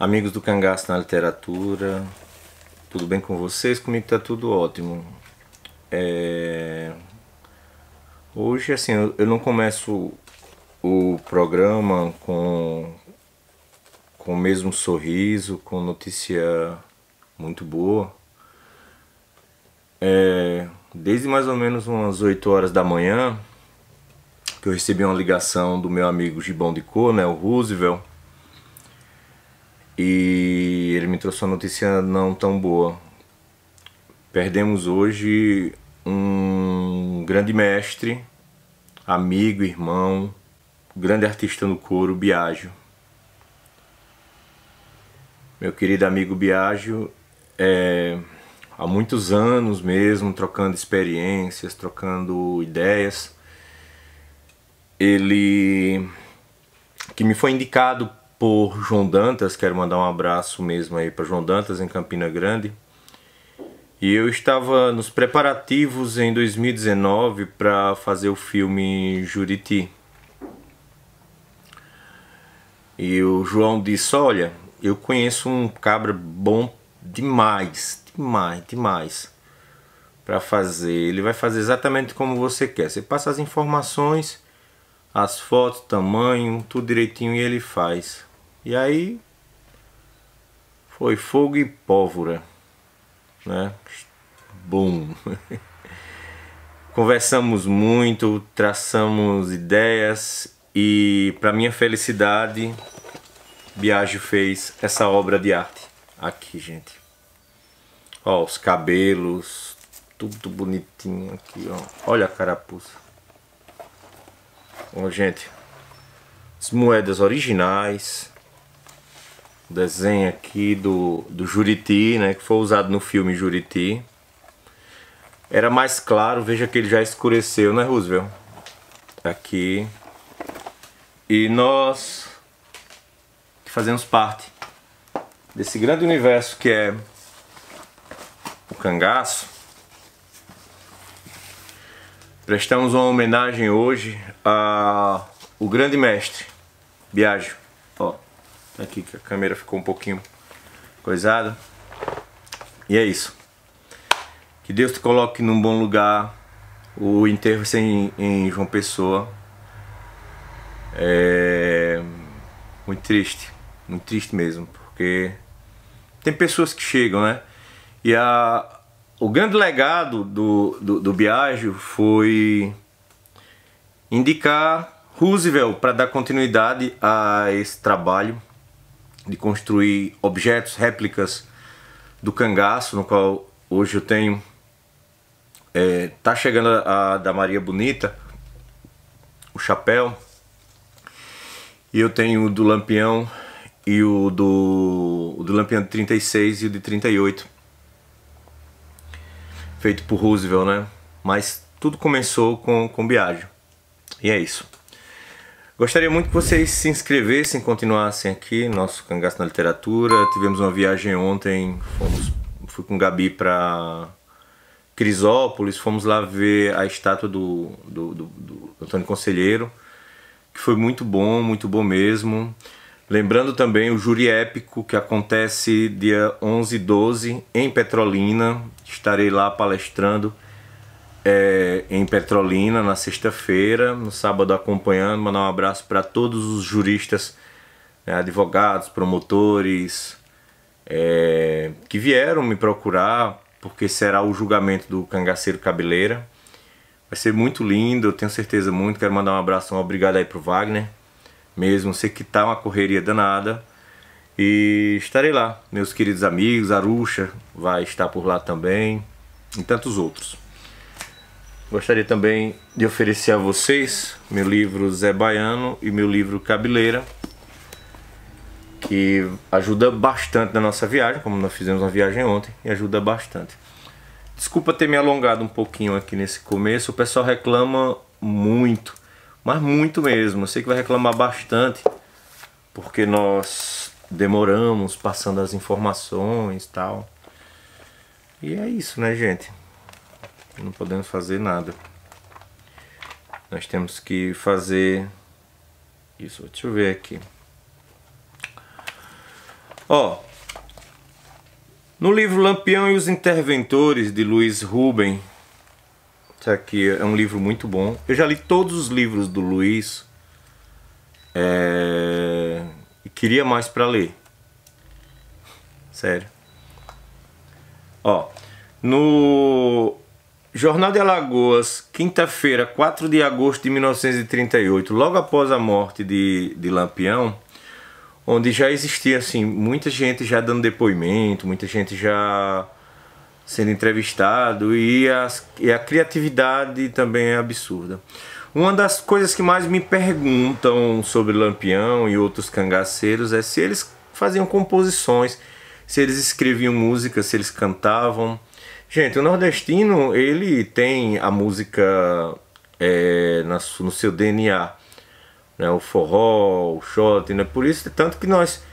Amigos do Cangaço na Literatura, tudo bem com vocês? Comigo está tudo ótimo. É... Hoje, assim, eu não começo o programa com, com o mesmo sorriso, com notícia muito boa. É... Desde mais ou menos umas 8 horas da manhã, que eu recebi uma ligação do meu amigo Gibão de Cor, né, o Roosevelt, e ele me trouxe uma notícia não tão boa. Perdemos hoje um grande mestre, amigo, irmão, grande artista no coro, Biagio. Meu querido amigo Biagio, é, há muitos anos mesmo, trocando experiências, trocando ideias, ele que me foi indicado por João Dantas, quero mandar um abraço mesmo aí para João Dantas em Campina Grande. E eu estava nos preparativos em 2019 para fazer o filme Juriti. E o João disse: Olha, eu conheço um cabra bom demais, demais, demais para fazer. Ele vai fazer exatamente como você quer. Você passa as informações, as fotos, tamanho, tudo direitinho e ele faz. E aí foi fogo e pólvora, né? Bom. Conversamos muito, traçamos ideias e para minha felicidade, Biagio fez essa obra de arte aqui, gente. Ó, os cabelos, tudo bonitinho aqui, ó. Olha a carapuça. Ó, gente, as moedas originais, o desenho aqui do, do Juriti, né, que foi usado no filme Juriti. Era mais claro, veja que ele já escureceu, né, Roosevelt? Tá aqui. E nós que fazemos parte desse grande universo que é o cangaço. Prestamos uma homenagem hoje ao o grande mestre Biagio. Aqui que a câmera ficou um pouquinho coisada. E é isso. Que Deus te coloque num bom lugar. O enterro sem em, em João Pessoa. É muito triste, muito triste mesmo, porque tem pessoas que chegam, né? E a, o grande legado do, do, do Biagio foi indicar Roosevelt para dar continuidade a esse trabalho de construir objetos, réplicas do cangaço, no qual hoje eu tenho. É, tá chegando a, a da Maria Bonita, o chapéu. E eu tenho o do Lampião e o do, o do Lampião de 36 e o de 38. Feito por Roosevelt, né? Mas tudo começou com, com Biagio. E é isso. Gostaria muito que vocês se inscrevessem, continuassem aqui, nosso Cangaço na Literatura. Tivemos uma viagem ontem, fomos, fui com o Gabi para Crisópolis, fomos lá ver a estátua do, do, do, do Antônio Conselheiro, que foi muito bom, muito bom mesmo. Lembrando também o júri épico que acontece dia 11 e 12 em Petrolina. Estarei lá palestrando é, em Petrolina na sexta-feira, no sábado acompanhando. Mandar um abraço para todos os juristas, né, advogados, promotores é, que vieram me procurar, porque será o julgamento do Cangaceiro Cabeleira. Vai ser muito lindo, eu tenho certeza muito. Quero mandar um abraço, um obrigado aí pro Wagner, mesmo. Sei que tá uma correria danada. E estarei lá, meus queridos amigos, Arusha vai estar por lá também, e tantos outros. Gostaria também de oferecer a vocês meu livro Zé Baiano e meu livro Cabeleira, que ajuda bastante na nossa viagem, como nós fizemos uma viagem ontem, e ajuda bastante. Desculpa ter me alongado um pouquinho aqui nesse começo, o pessoal reclama muito, mas muito mesmo. Eu sei que vai reclamar bastante, porque nós demoramos passando as informações e tal. E é isso, né, gente? não podemos fazer nada. Nós temos que fazer isso, deixa eu ver aqui. Ó, no livro Lampião e os Interventores de Luiz Ruben, isso tá aqui é um livro muito bom. Eu já li todos os livros do Luiz é... e queria mais para ler. Sério. Ó, no Jornal de Alagoas, quinta-feira, 4 de agosto de 1938, logo após a morte de, de Lampião, onde já existia assim, muita gente já dando depoimento, muita gente já sendo entrevistado e, a e a criatividade também é absurda. Uma das coisas que mais me perguntam sobre Lampião e outros cangaceiros é se eles faziam composições, se eles escreviam música, se eles cantavam Gente, o nordestino, ele tem a música é, na, no seu DNA. Né? O forró, o shot, né? Por isso, tanto que nós...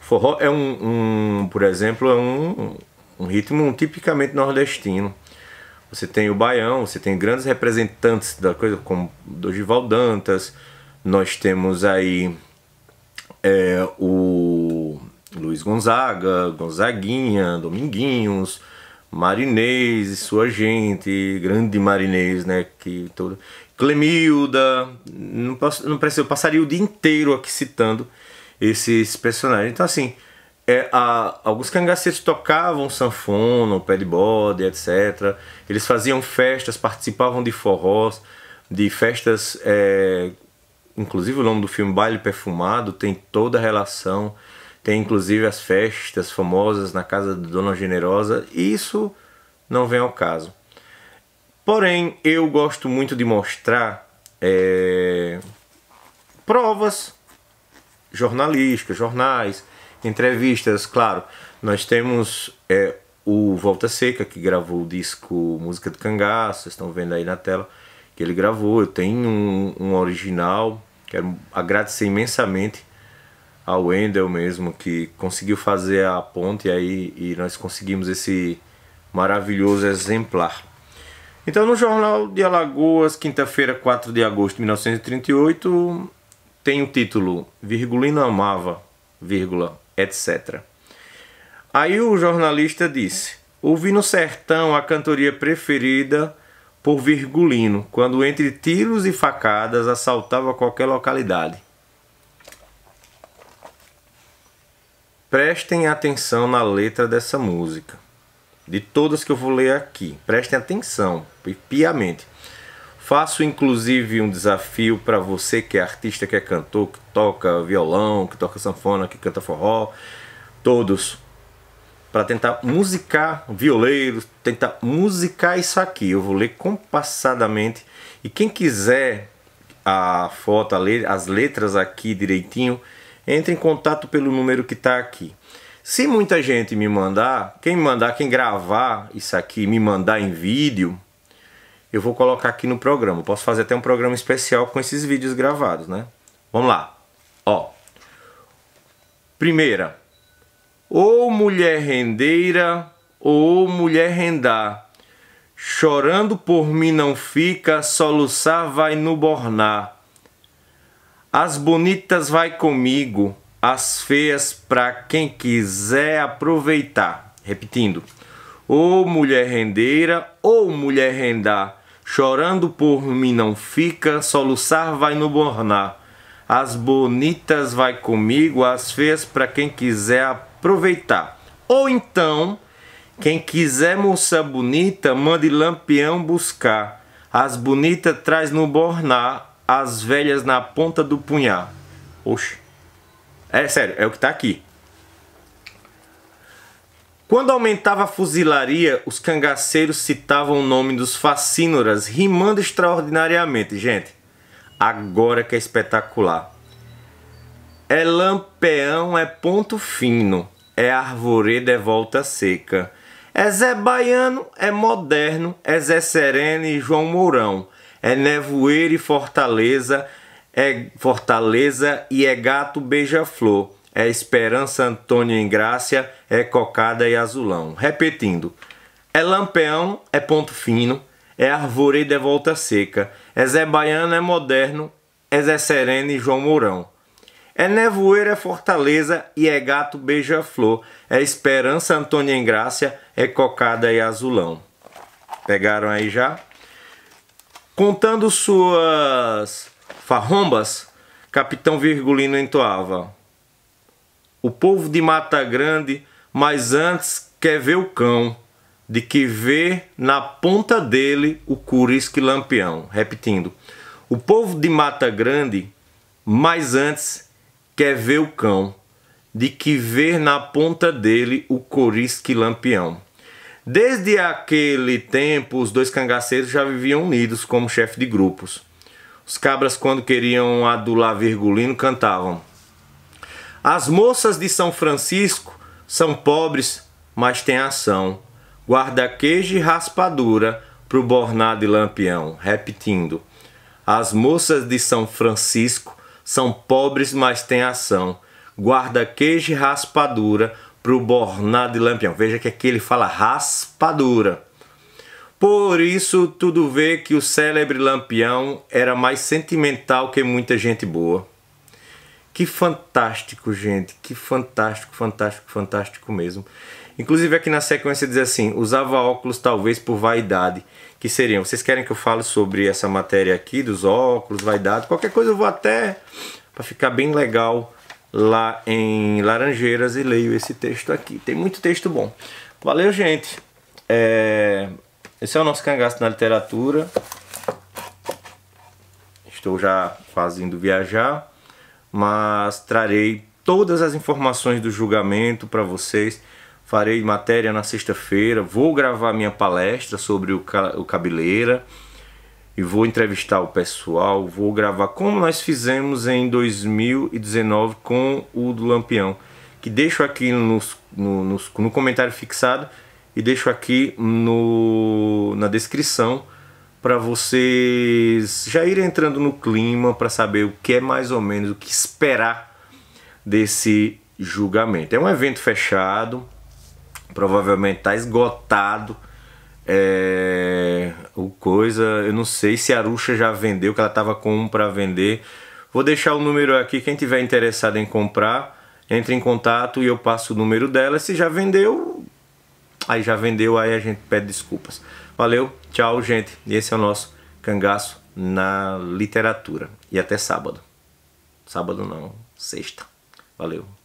Forró é um, um por exemplo, é um, um ritmo tipicamente nordestino. Você tem o Baião, você tem grandes representantes da coisa, como Dogival Dantas, nós temos aí é, o Luiz Gonzaga, Gonzaguinha, Dominguinhos, Marinês e sua gente, grande Marinês, né? Que todo. Clemilda, não, posso, não precisa, eu passaria o dia inteiro aqui citando esses personagens. Então, assim, é, a, alguns cangaceiros tocavam sanfona, pé de bode, etc. Eles faziam festas, participavam de forrós, de festas. É, inclusive, o nome do filme Baile Perfumado tem toda a relação tem inclusive as festas famosas na casa de Dona Generosa, e isso não vem ao caso. Porém, eu gosto muito de mostrar é, provas jornalísticas, jornais, entrevistas. Claro, nós temos é, o Volta Seca, que gravou o disco Música do Cangaço, vocês estão vendo aí na tela que ele gravou. Eu tenho um, um original, quero agradecer imensamente a Wendel mesmo, que conseguiu fazer a ponte aí e nós conseguimos esse maravilhoso exemplar. Então, no Jornal de Alagoas, quinta-feira, 4 de agosto de 1938, tem o título Virgulino amava, vírgula, etc. Aí o jornalista disse: Ouvi no sertão a cantoria preferida por Virgulino, quando entre tiros e facadas assaltava qualquer localidade. Prestem atenção na letra dessa música. De todas que eu vou ler aqui, prestem atenção piamente. Faço inclusive um desafio para você que é artista, que é cantor, que toca violão, que toca sanfona, que canta forró, todos, para tentar musicar violeiros, tentar musicar isso aqui. Eu vou ler compassadamente e quem quiser a foto, as letras aqui direitinho, entre em contato pelo número que está aqui. Se muita gente me mandar, quem mandar, quem gravar isso aqui, me mandar em vídeo, eu vou colocar aqui no programa. posso fazer até um programa especial com esses vídeos gravados, né? Vamos lá. Ó. Primeira. Ou mulher rendeira, ou mulher rendar. Chorando por mim não fica, soluçar vai no bornar. As bonitas vai comigo, as feias para quem quiser aproveitar. Repetindo. ou oh, mulher rendeira, ou oh, mulher rendar, chorando por mim não fica, soluçar vai no bornar. As bonitas vai comigo, as feias para quem quiser aproveitar. Ou então, quem quiser moça bonita, mande lampião buscar. As bonitas traz no bornar, as velhas na ponta do punhá. Oxe. É sério, é o que tá aqui. Quando aumentava a fuzilaria, os cangaceiros citavam o nome dos facínoras, rimando extraordinariamente, gente. Agora que é espetacular. É lampeão, é ponto fino, é arvoredo, é volta seca. É Zé Baiano, é moderno, é Zé Sereno e João Mourão é nevoeiro e fortaleza, é fortaleza e é gato beija-flor, é esperança Antônio em Grácia, é cocada e azulão. Repetindo, é lampeão, é ponto fino, é arvoredo, é volta seca, é Zé Baiano, é moderno, é Zé Serena e João Mourão. É nevoeiro, é fortaleza e é gato beija-flor, é esperança Antônio em Grácia, é cocada e azulão. Pegaram aí já? Contando suas farrombas, capitão Virgulino entoava. O povo de Mata Grande, mas antes quer ver o cão, de que vê na ponta dele o curisque lampião. Repetindo, o povo de Mata Grande, mas antes quer ver o cão, de que ver na ponta dele o corisque lampião. Desde aquele tempo, os dois cangaceiros já viviam unidos como chefe de grupos. Os cabras, quando queriam adular Virgulino, cantavam: As moças de São Francisco são pobres, mas têm ação. Guarda queijo e raspadura pro bornado e lampião. Repetindo: As moças de São Francisco são pobres, mas têm ação. Guarda queijo e raspadura para o Bornado de Lampião. Veja que aqui ele fala raspadura. Por isso, tudo vê que o célebre Lampião era mais sentimental que muita gente boa. Que fantástico, gente. Que fantástico, fantástico, fantástico mesmo. Inclusive, aqui na sequência diz assim: usava óculos talvez por vaidade. Que seriam? Vocês querem que eu fale sobre essa matéria aqui, dos óculos, vaidade? Qualquer coisa eu vou até. para ficar bem legal lá em Laranjeiras e leio esse texto aqui. Tem muito texto bom. Valeu, gente. É... Esse é o nosso cangaço na literatura. Estou já fazendo viajar, mas trarei todas as informações do julgamento para vocês. Farei matéria na sexta-feira. Vou gravar minha palestra sobre o, ca... o Cabeleira e vou entrevistar o pessoal, vou gravar como nós fizemos em 2019 com o do Lampião, que deixo aqui nos, no, nos, no comentário fixado e deixo aqui no, na descrição para vocês já irem entrando no clima para saber o que é mais ou menos o que esperar desse julgamento. É um evento fechado, provavelmente está esgotado. É, o coisa. Eu não sei se a Arusha já vendeu, que ela estava com um para vender. Vou deixar o número aqui, quem tiver interessado em comprar, entre em contato e eu passo o número dela. Se já vendeu, aí já vendeu, aí a gente pede desculpas. Valeu, tchau, gente. E esse é o nosso cangaço na literatura. E até sábado. Sábado não, sexta. Valeu.